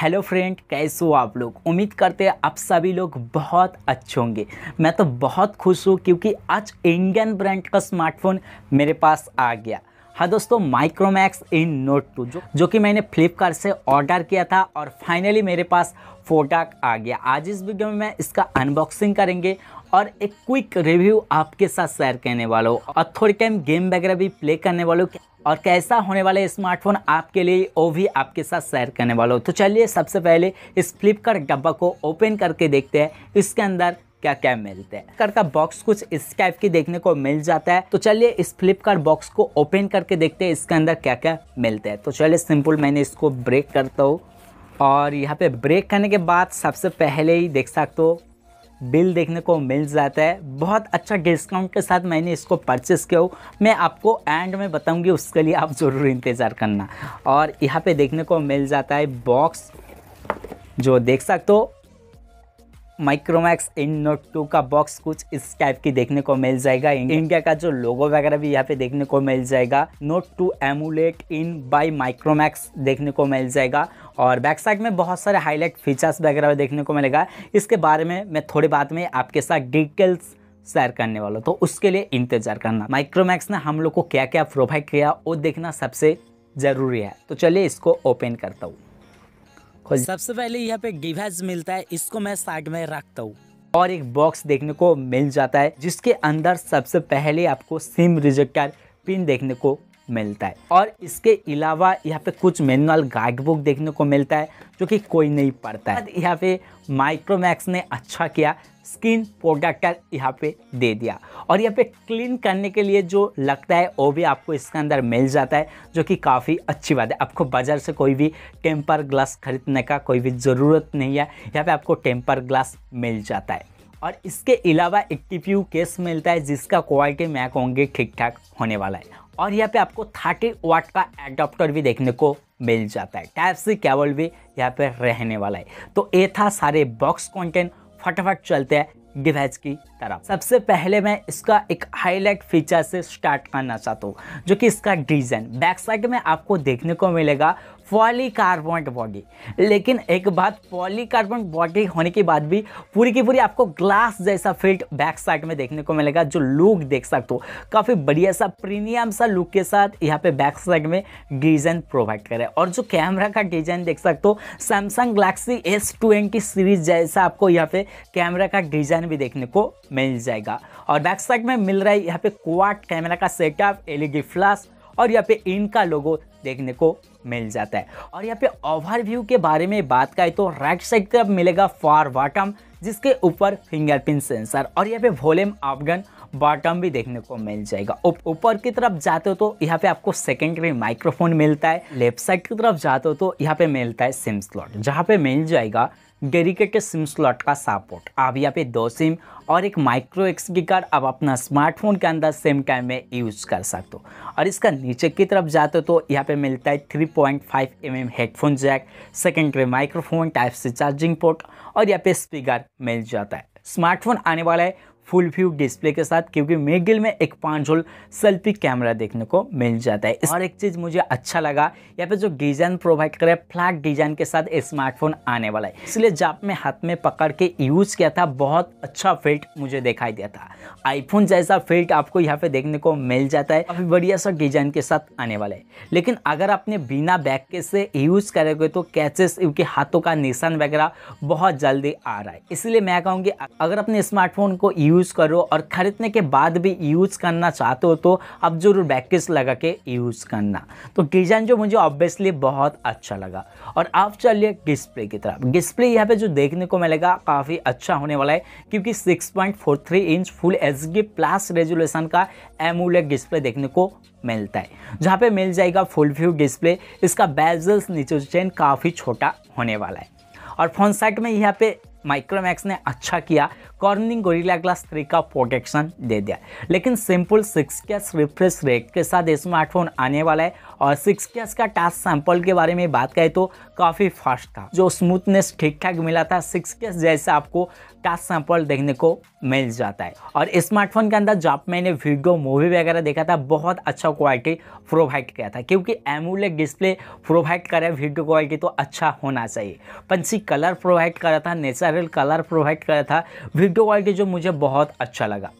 hello friend कैसे हो आप लोग उम्मीद करते हैं आप सभी लोग बहुत अच्छे होंगे मैं तो बहुत खुश हूँ क्योंकि आज इंडियन ब्रांड का स्मार्टफोन मेरे पास आ गया हाँ दोस्तों माइक्रोमैक्स इन नोट टू जो जो कि मैंने फ्लिपकार्ट से ऑर्डर किया था और फाइनली मेरे पास फोटाक आ गया आज इस वीडियो में मैं इसका अनबॉक्सिंग करेंगे और एक क्विक रिव्यू आपके साथ शेयर करने वाला हूँ और थोड़ी टाइम गेम वगैरह भी प्ले करने वालों और कैसा होने वाला स्मार्टफोन आपके लिए वो भी आपके साथ शेयर करने वाला हो तो चलिए सबसे पहले इस फ्लिपकार्ट डब्बा को ओपन करके देखते हैं इसके अंदर क्या क्या मिलते हैं फ्लिपकार्ट का बॉक्स कुछ इस टाइप की देखने को मिल जाता है तो चलिए इस फ्लिपकार्ट बॉक्स को ओपन करके देखते हैं इसके अंदर क्या क्या मिलते हैं तो चलिए सिंपल मैंने इसको ब्रेक करता हूँ और यहाँ पे ब्रेक करने के बाद सबसे पहले ही देख सकते हो बिल देखने को मिल जाता है बहुत अच्छा डिस्काउंट के साथ मैंने इसको परचेस किया हो मैं आपको एंड में बताऊंगी उसके लिए आप ज़रूर इंतज़ार करना और यहाँ पे देखने को मिल जाता है बॉक्स जो देख सकते हो माइक्रोमैक्स इन नोट टू का बॉक्स कुछ इस टाइप की देखने को मिल जाएगा इंडिया का जो लोगो वगैरह भी यहाँ पे देखने को मिल जाएगा note two emulate in by Micromax देखने को मिल जाएगा और बैक साइड में बहुत सारे हाईलाइट फीचर्स वगैरह देखने को मिलेगा इसके बारे में मैं थोड़ी बात में आपके साथ डिटेल्स शेयर करने वाला तो उसके लिए इंतजार करना माइक्रोमैक्स ने हम लोग को क्या क्या प्रोवाइड किया वो देखना सबसे ज़रूरी है तो चलिए इसको ओपन करता हूँ खोल सबसे पहले यहाँ पे गिवेज मिलता है इसको मैं साइड में रखता हूँ और एक बॉक्स देखने को मिल जाता है जिसके अंदर सबसे पहले आपको सिम रिजेक्टर पिन देखने को मिलता है और इसके अलावा यहाँ पे कुछ मैनुअल गाइड बुक देखने को मिलता है जो कि कोई नहीं पढ़ता है यहाँ पे माइक्रोमैक्स ने अच्छा किया स्किन प्रोडक्टर यहाँ पे दे दिया और यहाँ पे क्लीन करने के लिए जो लगता है वो भी आपको इसके अंदर मिल जाता है जो कि काफ़ी अच्छी बात है आपको बाज़ार से कोई भी टेम्पर ग्लास खरीदने का कोई भी ज़रूरत नहीं है यहाँ पे आपको टेम्पर ग्लास मिल जाता है और इसके अलावा एक टिप्यू केस मिलता है जिसका क्वालिटी मैक होंगे ठीक ठाक होने वाला है और यहाँ पे आपको 30 वाट का एडाप्टर भी देखने को मिल जाता है टाइप सी केबल भी यहाँ पे रहने वाला है तो ये था सारे बॉक्स कंटेंट फटाफट चलते हैं डिवाइस की तरफ सबसे पहले मैं इसका एक हाईलाइट फीचर से स्टार्ट करना चाहता हूँ जो कि इसका डिज़ाइन बैक साइड में आपको देखने को मिलेगा पॉलीकार्बोनेट बॉडी लेकिन एक बात पॉलीकार्बोनेट बॉडी होने के बाद भी पूरी की पूरी आपको ग्लास जैसा फिल्ट बैक साइड में देखने को मिलेगा जो लुक देख सकते हो काफ़ी बढ़िया सा प्रीमियम सा लुक के साथ यहाँ पे बैक साइड में डिज़ाइन प्रोवाइड करे और जो कैमरा का डिज़ाइन देख सकते हो सैमसंग गलेक्सी एस सीरीज जैसा आपको यहाँ पे कैमरा का डिज़ाइन भी देखने को मिल जाएगा और बैक साइड में मिल रहा है यहाँ पे क्वाड कैमरा का सेटअप एलईडी फ्लैश और यहाँ पे इनका लोगो देखने को मिल जाता है और यहाँ पे ओवरव्यू के बारे में बात करें तो राइट साइड तरफ मिलेगा फॉर बॉटम जिसके ऊपर फिंगरप्रिंट सेंसर और यहाँ पे वॉल्यूम ऑप्शन बॉटम भी देखने को मिल जाएगा ऊपर की तरफ जाते हो तो यहाँ पे आपको सेकेंडरी माइक्रोफोन मिलता है लेफ्ट साइड की तरफ जाते हो तो यहाँ पे मिलता है सिम स्लॉट जहाँ पे मिल जाएगा के सिम स्लॉट का सपोर्ट आप यहाँ पे दो सिम और एक माइक्रो एक्स की कार्ड आप अपना स्मार्टफोन के अंदर सेम टाइम में यूज कर सकते हो और इसका नीचे की तरफ जाते हो तो यहाँ पे मिलता है 3.5 point mm headphone jack secondary microphone type C charging port और यहाँ पे स्पीकर मिल जाता है स्मार्टफोन आने वाला है फुल व्यू डिस्प्ले के साथ क्योंकि मेगिल में एक पांच होल सेल्फी कैमरा देखने को मिल जाता है और एक चीज़ मुझे अच्छा लगा यहाँ पे जो डिज़ाइन प्रोवाइड करे फ्लैट डिज़ाइन के साथ स्मार्टफोन आने वाला है इसलिए जब मैं हाथ में पकड़ के यूज़ किया था बहुत अच्छा फिल्ट मुझे दिखाई दिया था आईफोन जैसा फिल्ट आपको यहाँ पे देखने को मिल जाता है काफ़ी बढ़िया सा डिज़ाइन के साथ आने वाला है लेकिन अगर आपने बिना बैग के से यूज़ करोगे तो कैचेस क्योंकि हाथों का निशान वगैरह बहुत जल्दी आ रहा है इसलिए मैं कहूँगी अगर अपने स्मार्टफोन को यूज यूज़ करो और ख़रीदने के बाद भी यूज़ करना चाहते हो तो अब ज़रूर बैकेज लगा के यूज़ करना तो डिज़ाइन जो मुझे ऑब्वियसली बहुत अच्छा लगा और आप चलिए डिस्प्ले की तरफ डिस्प्ले यहाँ पे जो देखने को मिलेगा काफ़ी अच्छा होने वाला है क्योंकि 6.43 inch full H plus resolution का एमूल्य डिस्प्ले देखने को मिलता है जहाँ पे मिल जाएगा फुल व्यू डिस्प्ले इसका बेजल्स नीचे चेन काफ़ी छोटा होने वाला है और फोन साइट में यहाँ पे माइक्रोमैक्स ने अच्छा किया कॉर्निंग गोरिल्ला ग्लास थ्री का प्रोटेक्शन दे दिया लेकिन सिंपल सिक्स कैस रिफ्रेश रेट के साथ स्मार्टफोन आने वाला है और सिक्स कैस का टास्क सैंपल के बारे में बात करें तो काफ़ी फास्ट था जो स्मूथनेस ठीक ठाक मिला था सिक्स कैस जैसे आपको टास्क सैंपल देखने को मिल जाता है और स्मार्टफोन के अंदर जब मैंने वीडियो मूवी वगैरह देखा था बहुत अच्छा क्वालिटी प्रोवाइड किया था क्योंकि एमोलेड डिस्प्ले प्रोवाइड करे वीडियो क्वालिटी तो अच्छा होना चाहिए पंछी कलर प्रोवाइड करा था नेचुरल कलर प्रोवाइड करा था वीडियो क्वालिटी जो मुझे बहुत अच्छा लगा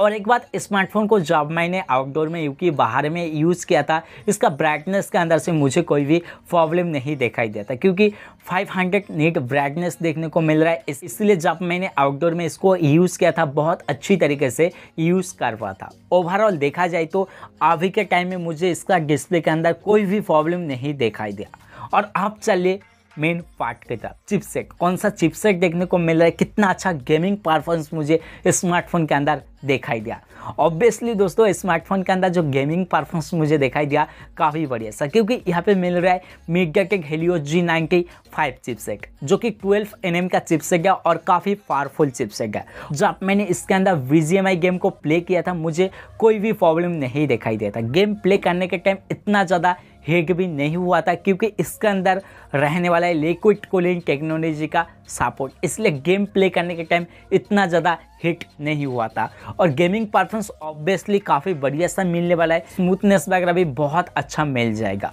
और एक बात स्मार्टफोन को जब मैंने आउटडोर में क्योंकि बाहर में यूज़ किया था इसका ब्राइटनेस के अंदर से मुझे कोई भी प्रॉब्लम नहीं दिखाई देता क्योंकि 500 नीट ब्राइटनेस देखने को मिल रहा है इस, इसलिए जब मैंने आउटडोर में इसको यूज़ किया था बहुत अच्छी तरीके से यूज़ कर पा था ओवरऑल देखा जाए तो अभी के टाइम में मुझे इसका डिस्प्ले के अंदर कोई भी प्रॉब्लम नहीं दिखाई दिया और आप चलिए मेन पार्ट के साथ चिपसेट कौन सा चिपसेट देखने को मिल रहा है कितना अच्छा गेमिंग परफॉर्मेंस मुझे स्मार्टफोन के अंदर दिखाई दिया ऑब्वियसली दोस्तों स्मार्टफोन के अंदर जो गेमिंग परफॉर्मेंस मुझे दिखाई दिया काफ़ी बढ़िया सर क्योंकि यहाँ पे मिल रहा है मीडिया के Helio G ninety five chipset जो कि ट्वेल्व एन का चिपसेट है और काफ़ी पावरफुल चिपसेट है जब मैंने इसके अंदर वी गेम को प्ले किया था मुझे कोई भी प्रॉब्लम नहीं दिखाई दिया था गेम प्ले करने के टाइम इतना ज़्यादा हेड भी नहीं हुआ था क्योंकि इसके अंदर रहने वाला है लिक्विड कूलिंग टेक्नोलॉजी का सपोर्ट इसलिए गेम प्ले करने के टाइम इतना ज़्यादा हिट नहीं हुआ था और गेमिंग परफॉर्मेंस ऑब्वियसली काफ़ी बढ़िया सा मिलने वाला है स्मूथनेस वगैरह भी बहुत अच्छा मिल जाएगा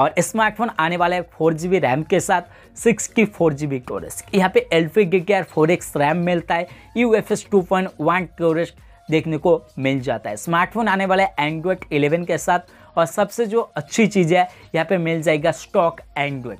और स्मार्टफोन आने वाला है फोर जी रैम के साथ सिक्स की फोर जी बी स्टोरेज यहाँ पे एल्फी गिग फोर एक्स रैम मिलता है U F S two point one storage देखने को मिल जाता है स्मार्टफोन आने वाला है एंड्रॉयड इलेवन के साथ और सबसे जो अच्छी चीज़ है यहाँ पर मिल जाएगा स्टॉक एंड्रॉयड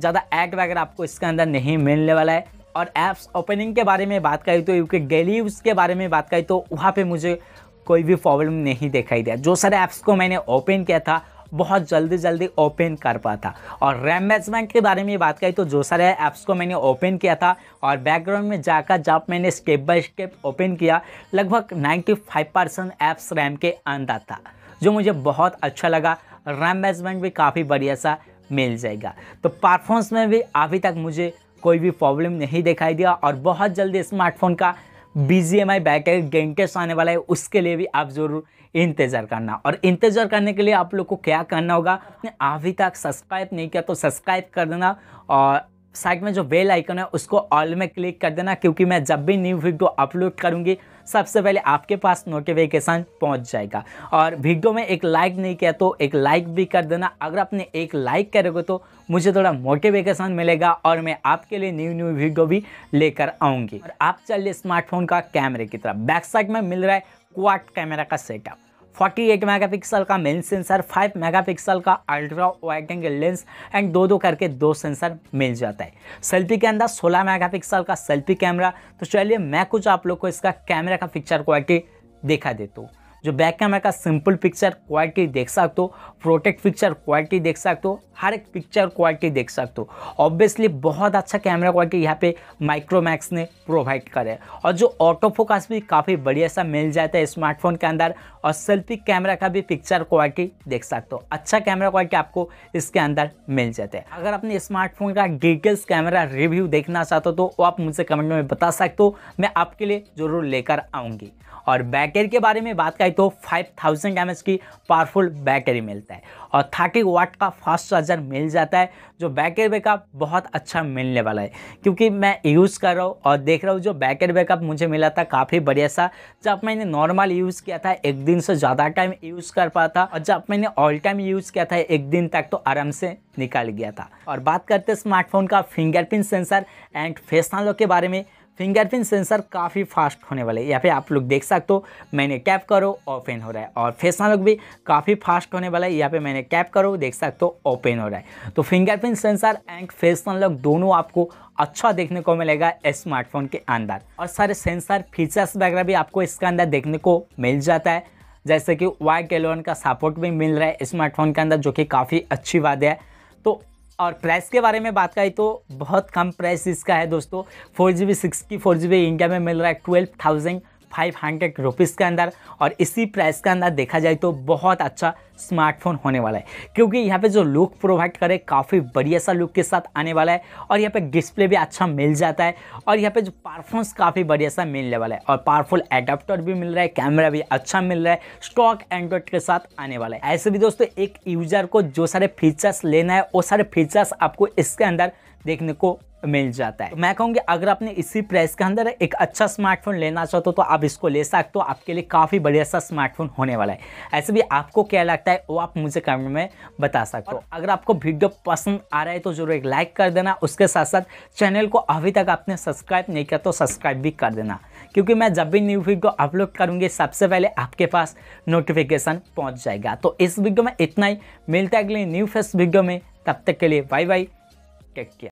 ज़्यादा ऐड वगैरह आपको इसके अंदर नहीं मिलने वाला है और ऐप्स ओपनिंग के बारे में बात करें तो क्योंकि गैली यूज़ के बारे में बात करें तो वहाँ पर मुझे कोई भी प्रॉब्लम नहीं दिखाई दिया जो सारे ऐप्स को मैंने ओपन किया था बहुत जल्दी जल्दी ओपन कर पाता और रैम मैनेजमेंट के बारे में बात करें तो जो सारे ऐप्स को मैंने ओपन किया था और बैकग्राउंड में जाकर जब मैंने स्टेप बाय स्टेप ओपन किया लगभग 95 परसेंट ऐप्स रैम के अंदर था जो मुझे बहुत अच्छा लगा रैम मैनेजमेंट भी काफ़ी बढ़िया सा मिल जाएगा तो परफॉर्मेंस में भी अभी तक मुझे कोई भी प्रॉब्लम नहीं दिखाई दिया और बहुत जल्दी स्मार्टफोन का बी जी एम आई बैकेट गेंटेस्ट आने वाला है उसके लिए भी आप ज़रूर इंतज़ार करना और इंतज़ार करने के लिए आप लोग को क्या करना होगा आपने अभी तक सब्सक्राइब नहीं किया तो सब्सक्राइब कर देना और साइड में जो बेल आइकन है उसको ऑल में क्लिक कर देना क्योंकि मैं जब भी न्यू वीडियो अपलोड करूँगी सबसे पहले आपके पास नोटिफिकेशन पहुंच जाएगा और वीडियो में एक लाइक नहीं किया तो एक लाइक भी कर देना अगर आपने एक लाइक करोगे तो मुझे थोड़ा मोटिवेशन मिलेगा और मैं आपके लिए न्यू न्यू वीडियो भी लेकर आऊँगी और आप चलिए स्मार्टफोन का कैमरे की तरफ बैक साइड में मिल रहा है क्वाट कैमरा का सेटअप 48 मेगापिक्सल का मेन सेंसर 5 मेगापिक्सल का ultra wide angle lens and दो दो करके दो सेंसर मिल जाता है सेल्फी के अंदर 16 मेगापिक्सल का सेल्फी कैमरा तो चलिए मैं कुछ आप लोग को इसका कैमरा का पिक्चर क्वालिटी देखा देता हूँ जो बैक कैमरा का सिंपल पिक्चर क्वालिटी देख सकते हो प्रोटेक्ट पिक्चर क्वालिटी देख सकते हो हर एक पिक्चर क्वालिटी देख सकते हो ऑब्वियसली बहुत अच्छा कैमरा क्वालिटी यहाँ पे माइक्रोमैक्स ने प्रोवाइड करा है और जो ऑटो फोकस भी काफ़ी बढ़िया सा मिल जाता है स्मार्टफोन के अंदर और सेल्फी कैमरा का भी पिक्चर क्वालिटी देख सकते हो अच्छा कैमरा क्वालिटी आपको इसके अंदर मिल जाता है अगर अपने स्मार्टफोन का डिटेल्स कैमरा रिव्यू देखना चाहते हो तो वो आप मुझे कमेंट में बता सकते हो मैं आपके लिए ज़रूर लेकर आऊँगी और बैटरी के बारे में बात करें तो 5000 एमएच की पावरफुल बैटरी मिलता है और थर्टी वाट का फास्ट चार्जर मिल जाता है जो बैटरी बैकअप बहुत अच्छा मिलने वाला है क्योंकि मैं यूज़ कर रहा हूँ और देख रहा हूँ जो बैटरी बैकअप मुझे मिला था काफ़ी बढ़िया सा जब मैंने नॉर्मल यूज़ किया था एक दिन से ज़्यादा टाइम यूज़ कर पाया था और जब मैंने ऑल टाइम यूज़ किया था एक दिन तक तो आराम से निकाल गया था और बात करते स्मार्टफोन का फिंगरप्रिंट सेंसर एंड फेस के बारे में फिंगरप्रिंट सेंसर काफ़ी फास्ट होने वाले यहाँ फिर आप लोग देख सकते हो मैंने कैप करो ओपन हो रहा है और फेस अनलॉक भी काफ़ी फास्ट होने वाला है यहाँ पे मैंने कैप करो देख सकते हो ओपन हो रहा है तो fingerprint sensor and face unlock दोनों आपको अच्छा देखने को मिलेगा स्मार्टफोन के अंदर और सारे सेंसर फीचर्स वगैरह भी आपको इसके अंदर देखने को मिल जाता है जैसे कि वाई एलेवन का सपोर्ट भी मिल रहा है स्मार्टफोन के अंदर जो कि काफ़ी अच्छी बात है तो और प्राइस के बारे में बात करें तो बहुत कम प्राइस इसका है दोस्तों फोर जी बी सिक्स की फोर जी बी इंडिया में मिल रहा है twelve thousand five hundred rupees के अंदर और इसी प्राइस के अंदर देखा जाए तो बहुत अच्छा स्मार्टफोन होने वाला है क्योंकि यहाँ पे जो लुक प्रोवाइड करे काफ़ी बढ़िया सा लुक के साथ आने वाला है और यहाँ पे डिस्प्ले भी अच्छा मिल जाता है और यहाँ पे जो परफॉर्मेंस काफ़ी बढ़िया सा मिलने वाला है और पावरफुल एडाप्टर भी मिल रहा है कैमरा भी अच्छा मिल रहा है स्टॉक एंड्रॉयड के साथ आने वाला है ऐसे भी दोस्तों एक यूज़र को जो सारे फीचर्स लेना है वो सारे फीचर्स आपको इसके अंदर देखने को मिल जाता है तो मैं कहूँगी अगर आपने इसी प्राइस के अंदर एक अच्छा स्मार्टफोन लेना चाहते हो तो आप इसको ले सकते हो आपके लिए काफ़ी बढ़िया सा स्मार्टफोन होने वाला है ऐसे भी आपको क्या लगता है वो आप मुझे कमेंट में बता सकते हो अगर आपको वीडियो पसंद आ रहा है तो जरूर एक लाइक कर देना उसके साथ साथ चैनल को अभी तक आपने सब्सक्राइब नहीं किया तो सब्सक्राइब भी कर देना क्योंकि मैं जब भी न्यू वीडियो अपलोड करूँगी सबसे पहले आपके पास नोटिफिकेशन पहुँच जाएगा तो इस वीडियो में इतना ही मिलता है अगले न्यू फेस्ट वीडियो में तब तक के लिए बाय बाय टेक केयर